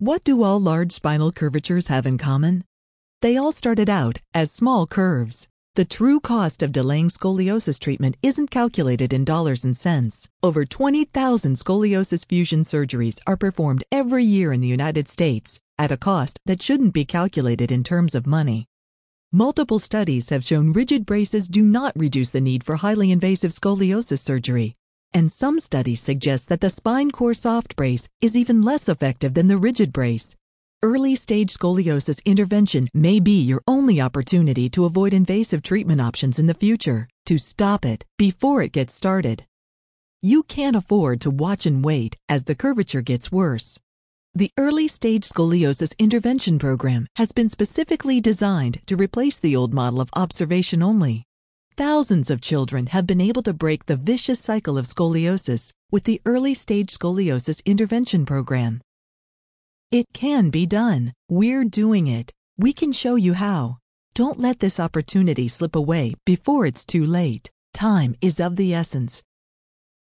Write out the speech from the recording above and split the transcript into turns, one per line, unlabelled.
What do all large spinal curvatures have in common? They all started out as small curves. The true cost of delaying scoliosis treatment isn't calculated in dollars and cents. Over 20,000 scoliosis fusion surgeries are performed every year in the United States at a cost that shouldn't be calculated in terms of money. Multiple studies have shown rigid braces do not reduce the need for highly invasive scoliosis surgery, and some studies suggest that the spine core soft brace is even less effective than the rigid brace. Early stage scoliosis intervention may be your only opportunity to avoid invasive treatment options in the future, to stop it before it gets started. You can't afford to watch and wait as the curvature gets worse. The Early Stage Scoliosis Intervention Program has been specifically designed to replace the old model of observation only. Thousands of children have been able to break the vicious cycle of scoliosis with the Early Stage Scoliosis Intervention Program. It can be done. We're doing it. We can show you how. Don't let this opportunity slip away before it's too late. Time is of the essence,